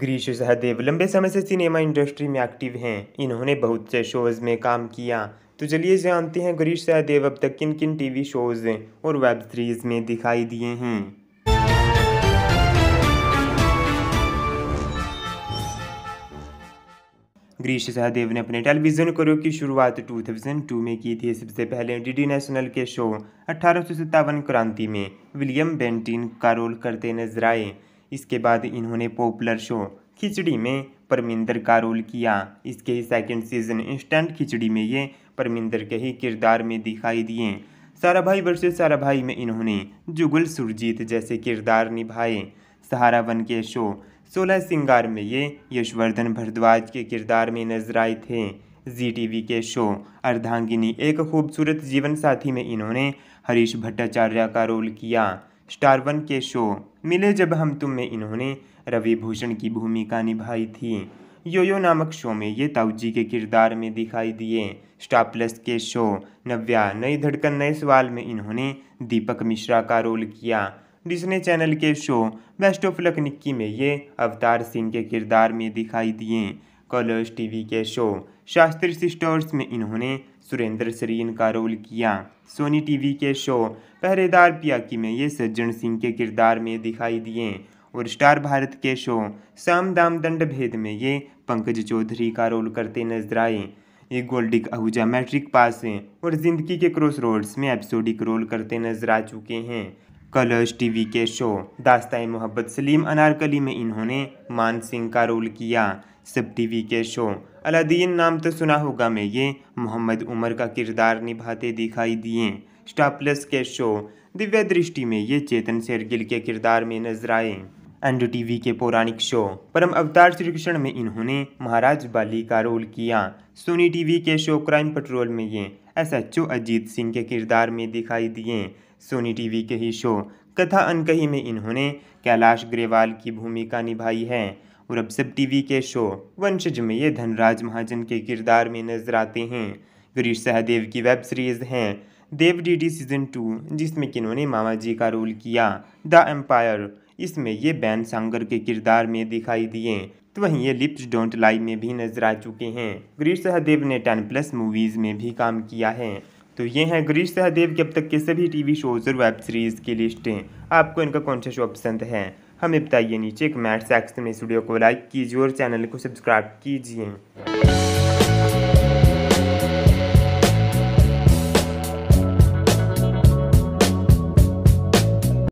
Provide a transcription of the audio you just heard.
गिरीश सहदेव लंबे समय से सिनेमा इंडस्ट्री में एक्टिव हैं इन्होंने बहुत से शोज़ में काम किया तो चलिए जानते हैं ग्रीश सहदेव अब तक किन किन टीवी शोज़ और वेब सीरीज़ में दिखाई दिए हैं ग्रीश सहदेव ने अपने टेलीविजन करियर की शुरुआत 2002 में की थी सबसे पहले डीडी नेशनल के शो अठारह क्रांति में विलियम बेंटिन का रोल करते नजर आए इसके बाद इन्होंने पॉपुलर शो खिचड़ी में परमिंदर का रोल किया इसके ही सेकेंड सीजन इंस्टेंट खिचड़ी में ये परमिंदर के ही किरदार में दिखाई दिए सारा भाई वर्षे सारा भाई में इन्होंने जुगल सुरजीत जैसे किरदार निभाए सहारा वन के शो सोलह सिंगार में ये यशवर्धन भरद्वाज के किरदार में नजर आए थे जी टी के शो अर्धांगिनी एक खूबसूरत जीवन साथी में इन्होंने हरीश भट्टाचार्य का रोल किया स्टार वन के शो मिले जब हम तुम में इन्होंने रवि भूषण की भूमिका निभाई थी योयो नामक शो में ये ताऊजी के किरदार में दिखाई दिए स्टार प्लस के शो नव्या नई धड़कन नए सवाल में इन्होंने दीपक मिश्रा का रोल किया डिस्ने चैनल के show best of luck Nikki में ये अवतार सिंह के किरदार में दिखाई दिए कलर्स टीवी के शो शास्त्री सिस्टर्स में इन्होंने सुरेंद्र सरीन का रोल किया सोनी टीवी के शो पहरेदार पियाकी में ये सज्जन सिंह के किरदार में दिखाई दिए और स्टार भारत के शो साम दाम दंड भेद में ये पंकज चौधरी का रोल करते नजर आए ये गोल्डिक आहूजा मैट्रिक पास और ज़िंदगी के क्रॉस रोड्स में एपिसोडिक रोल करते नजर आ चुके हैं कलर्स टीवी के शो दास्तान मोहब्बत सलीम अनारकली में इन्होंने मान सिंह का रोल किया सब टीवी के शो अलादीन नाम तो सुना होगा मैं ये मोहम्मद उमर का किरदार निभाते दिखाई दिए स्टार प्लस के शो दिव्या दृष्टि में ये चेतन शेरगिल के किरदार में नजर आए एनडी टीवी के पौराणिक शो परम अवतार श्री कृष्ण में इन्होंने महाराज बाली का रोल किया सोनी टीवी के शो क्राइम पेट्रोल में ये S H O Ajit Singh के किरदार में दिखाई दिए सोनी टीवी के ही शो कथा अनकही में इन्होंने कैलाश ग्रेवाल की भूमिका निभाई है और अब सब टीवी के शो वंशज में ये धनराज महाजन के किरदार में नजर आते हैं गिरीश सहदेव की वेब सीरीज हैं देव डी सीजन टू जिसमें कि इन्होंने मामा जी का रोल किया द एम्पायर इसमें ये बैन सांगर के किरदार में दिखाई दिए तो वहीं ये लिप्स डोंट लाई में भी नजर आ चुके हैं ग्रीश सहदेव ने टेन प्लस मूवीज में भी काम किया है तो ये हैं ग्रीश सहदेव के अब तक के सभी टीवी शोज और वेब सीरीज की लिस्टें आपको इनका कौन सा शो पसंद है हमें बताइए नीचे कमेंट सेक्शन में स्टूडियो को लाइक कीजिए और चैनल को सब्सक्राइब कीजिए